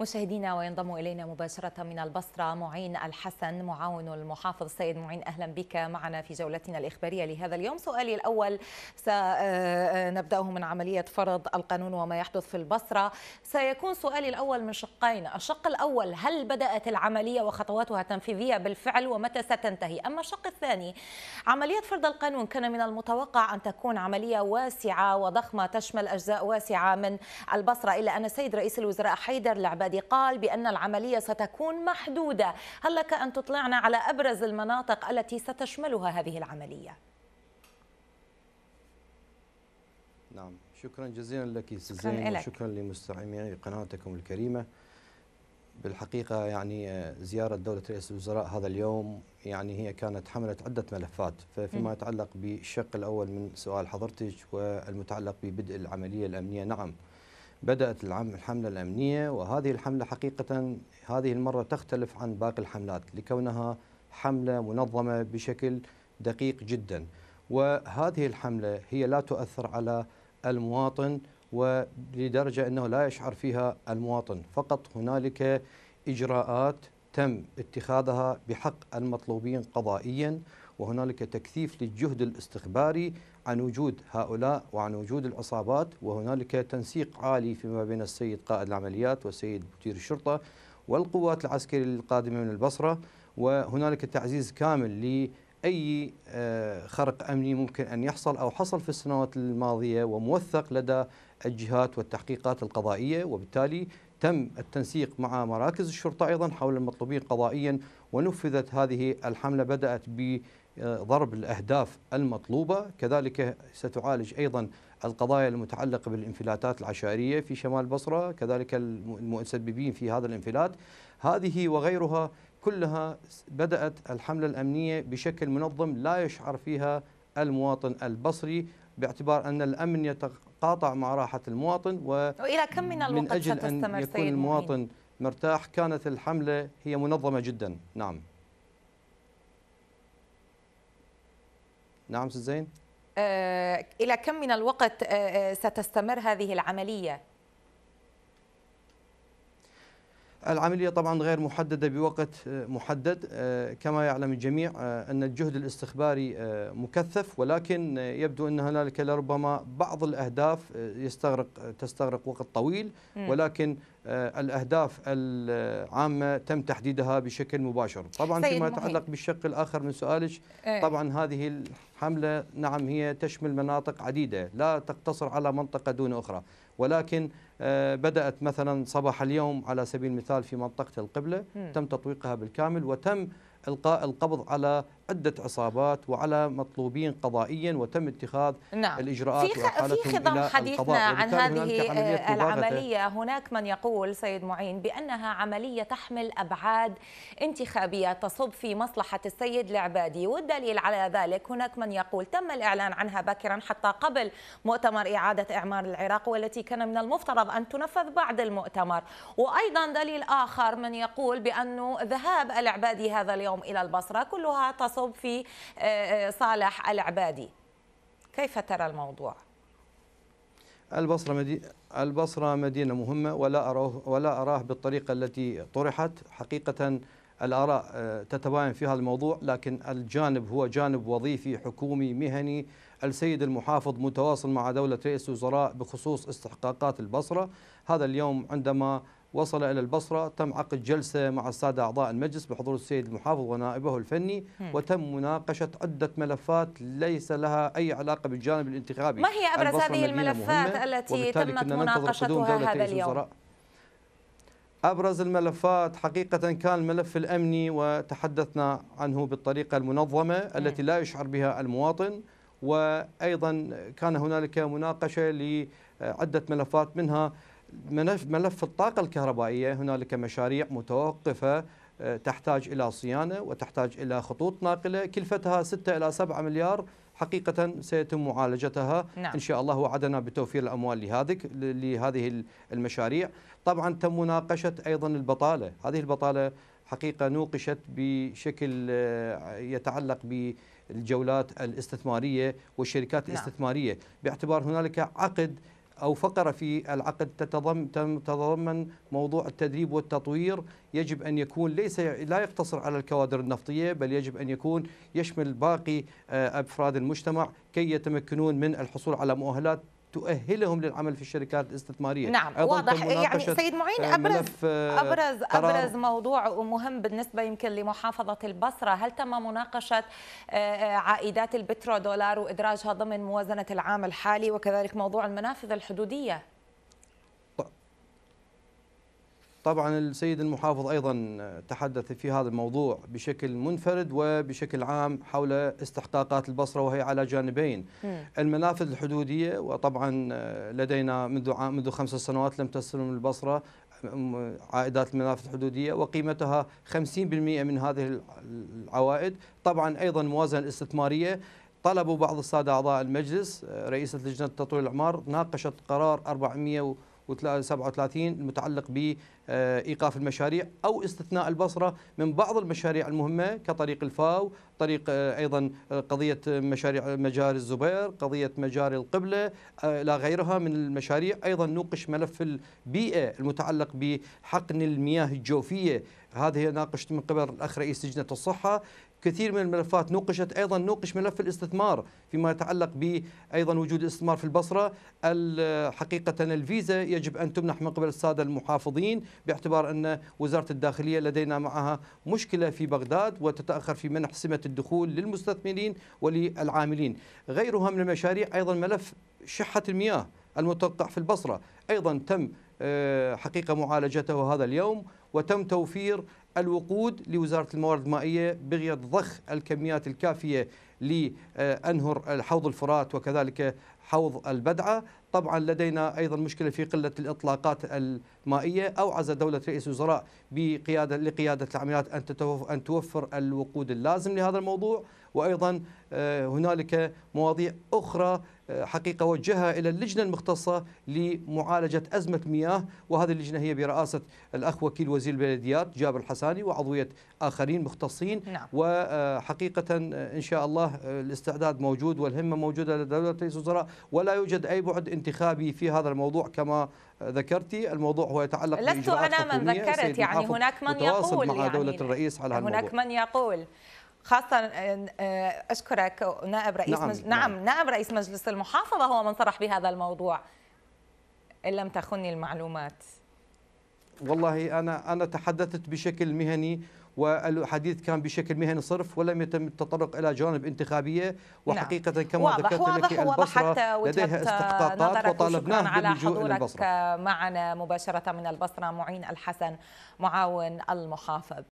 مشاهدينا وينضم الينا مباشره من البصره معين الحسن معاون المحافظ السيد معين اهلا بك معنا في جولتنا الاخباريه لهذا اليوم سؤالي الاول سنبداه من عمليه فرض القانون وما يحدث في البصره سيكون سؤالي الاول من شقين الشق الاول هل بدات العمليه وخطواتها التنفيذيه بالفعل ومتى ستنتهي اما الشق الثاني عمليه فرض القانون كان من المتوقع ان تكون عمليه واسعه وضخمه تشمل اجزاء واسعه من البصره الا ان السيد رئيس الوزراء حيدر العبادي الذي قال بأن العملية ستكون محدودة هل لك أن تطلعنا على أبرز المناطق التي ستشملها هذه العملية؟ نعم شكرا جزيلا لك سيزين وشكرا لمستمعي قناتكم الكريمة بالحقيقة يعني آه، زيارة دولة رئيس الوزراء هذا اليوم يعني هي كانت حملت عدة ملفات فيما يتعلق بالشق الأول من سؤال حضرتك والمتعلق ببدء العملية الأمنية نعم بدأت الحملة الأمنية وهذه الحملة حقيقة هذه المرة تختلف عن باقي الحملات لكونها حملة منظمة بشكل دقيق جدا وهذه الحملة هي لا تؤثر على المواطن ولدرجة أنه لا يشعر فيها المواطن فقط هنالك إجراءات تم اتخاذها بحق المطلوبين قضائيا وهنالك تكثيف للجهد الاستخباري عن وجود هؤلاء وعن وجود العصابات وهنالك تنسيق عالي فيما بين السيد قائد العمليات والسيد مدير الشرطة والقوات العسكرية القادمة من البصرة وهنالك تعزيز كامل لأي آه، خرق أمني ممكن أن يحصل أو حصل في السنوات الماضية وموثق لدى الجهات والتحقيقات القضائية وبالتالي تم التنسيق مع مراكز الشرطة أيضا حول المطلوبين قضائيا ونفذت هذه الحملة بدأت ب ضرب الأهداف المطلوبة كذلك ستعالج أيضا القضايا المتعلقة بالانفلاتات العشائرية في شمال البصرة كذلك المسببين في هذا الانفلات هذه وغيرها كلها بدأت الحملة الأمنية بشكل منظم لا يشعر فيها المواطن البصري باعتبار أن الأمن يتقاطع مع راحة المواطن و وإلى كم من الوقت من أجل أن يكون المواطن مرتاح كانت الحملة هي منظمة جدا نعم نعم ست زين آه الى كم من الوقت آه, آه، ستستمر هذه العمليه العملية طبعا غير محددة بوقت آه، محدد آه، كما يعلم الجميع آه، أن الجهد الاستخباري مكثف ولكن يبدو أن هنالك لربما بعض الأهداف يستغرق تستغرق وقت طويل ولكن الأهداف العامة تم تحديدها بشكل مباشر طبعا فيما يتعلق بالشق الآخر من سؤالك إيه. طبعا هذه الحملة نعم هي تشمل مناطق عديدة لا تقتصر على منطقة دون أخرى ولكن آه، بدأت مثلا صباح اليوم على سبيل المثال في منطقة القبلة تم تطويقها بالكامل وتم إلقاء القبض على عدة عصابات وعلى مطلوبين قضائيا وتم اتخاذ نعم. الإجراءات في, خ... في خضم حديثنا عن هذه آه، العملية هناك من يقول سيد معين بأنها عملية تحمل أبعاد انتخابية تصب في مصلحة السيد العبادي والدليل على ذلك هناك من يقول تم الإعلان عنها باكرا حتى قبل مؤتمر إعادة إعمار العراق والتي كان من المفترض أن تنفذ بعد المؤتمر وأيضا دليل آخر من يقول بأنه ذهاب العبادي هذا اليوم إلى البصرة كلها تصب تصب في آه، آه، صالح العبادي كيف ترى الموضوع؟ البصرة مدينة البصرة مدينة مهمة ولا أراه ولا أراه بالطريقة التي طرحت حقيقة الآراء آه، تتباين في هذا الموضوع لكن الجانب هو جانب وظيفي حكومي مهني السيد المحافظ متواصل مع دولة رئيس الوزراء بخصوص استحقاقات البصرة هذا اليوم عندما وصل إلى البصرة تم عقد جلسة مع السادة أعضاء المجلس بحضور السيد المحافظ ونائبه الفني م. وتم مناقشة عدة ملفات ليس لها أي علاقة بالجانب الانتخابي ما هي أبرز هذه الملفات التي تمت مناقشتها هذا اليوم؟ أبرز الملفات حقيقة كان الملف الأمني وتحدثنا عنه بالطريقة المنظمة م. التي لا يشعر بها المواطن وأيضا كان هنالك مناقشة لعدة ملفات منها ملف الطاقة الكهربائية هنالك مشاريع متوقفة آه، تحتاج إلى صيانة وتحتاج إلى خطوط ناقلة كلفتها 6 إلى 7 مليار حقيقة سيتم معالجتها نعم. إن شاء الله وعدنا بتوفير الأموال لهذه لهذه المشاريع طبعا تم مناقشة أيضا البطالة هذه البطالة حقيقة نوقشت بشكل آه، يتعلق بالجولات الاستثمارية والشركات نعم. الاستثمارية باعتبار هنالك عقد أو فقرة في العقد تتضمن موضوع التدريب والتطوير يجب أن يكون ليس لا يقتصر على الكوادر النفطية بل يجب أن يكون يشمل باقي آه، أفراد المجتمع كي يتمكنون من الحصول على مؤهلات تؤهلهم للعمل في الشركات الاستثمارية نعم واضح يعني سيد معين آه، أبرز آه، أبرز أبرز موضوع ومهم بالنسبة يمكن لمحافظة البصرة هل تم مناقشة آه، عائدات البترودولار وإدراجها ضمن موازنة العام الحالي وكذلك موضوع المنافذ الحدودية طبعا السيد المحافظ أيضا تحدث في هذا الموضوع بشكل منفرد وبشكل عام حول استحقاقات البصرة وهي على جانبين المنافذ الحدودية وطبعا لدينا منذ عام منذ خمس سنوات لم تستلم البصرة عائدات المنافذ الحدودية وقيمتها 50% من هذه العوائد طبعا أيضا موازنة استثمارية طلبوا بعض السادة أعضاء المجلس رئيسة لجنة تطوير الأعمار ناقشت قرار 437 المتعلق ب آه، ايقاف المشاريع او استثناء البصره من بعض المشاريع المهمه كطريق الفاو، طريق آه، ايضا آه، قضيه مشاريع مجاري الزبير، قضيه مجاري القبله الى غيرها من المشاريع، ايضا نوقش ملف البيئه المتعلق بحقن المياه الجوفيه، هذه ناقشت من قبل الاخ رئيس لجنه الصحه، كثير من الملفات نوقشت ايضا نوقش ملف الاستثمار فيما يتعلق ب ايضا وجود الاستثمار في البصره حقيقه الفيزا يجب ان تمنح من قبل الساده المحافظين باعتبار أن وزارة الداخلية لدينا معها مشكلة في بغداد وتتأخر في منح سمة الدخول للمستثمرين وللعاملين غيرها من المشاريع أيضا ملف شحة المياه المتوقع في البصرة أيضا تم آه، حقيقة معالجته هذا اليوم وتم توفير الوقود لوزارة الموارد المائية بغية ضخ الكميات الكافية لأنهر حوض الفرات وكذلك حوض البدعة طبعا لدينا أيضا مشكلة في قلة الإطلاقات المائية أوعز دولة رئيس الوزراء بقيادة لقيادة العمليات أن توفر الوقود اللازم لهذا الموضوع وأيضا آه، هنالك مواضيع أخرى آه، حقيقة وجهها إلى اللجنة المختصة لمعالجة أزمة المياه وهذه اللجنة هي برئاسة الأخ وكيل وزير البلديات جابر الحساني وعضوية آخرين مختصين نعم. وحقيقة آه، إن شاء الله الاستعداد موجود والهمة موجودة لدى رئيس الوزراء ولا يوجد أي بعد انتخابي في هذا الموضوع كما ذكرتي الموضوع هو يتعلق لست أنا من ذكرت يعني هناك من يقول مع يعني دولة الرئيس على هناك من يقول خاصة آه، آه، أشكرك نائب رئيس نعم, مج... نعم, نعم نائب رئيس مجلس المحافظة هو من صرح بهذا الموضوع إن لم تخني المعلومات والله أنا أنا تحدثت بشكل مهني والحديث كان بشكل مهني صرف ولم يتم التطرق إلى جوانب انتخابية نعم. وحقيقة نعم. كما واضح ذكرت واضح لك البصرة آه، لديها استقطاطات وطالبناه على حضورك معنا مباشرة من البصرة معين الحسن معاون المحافظ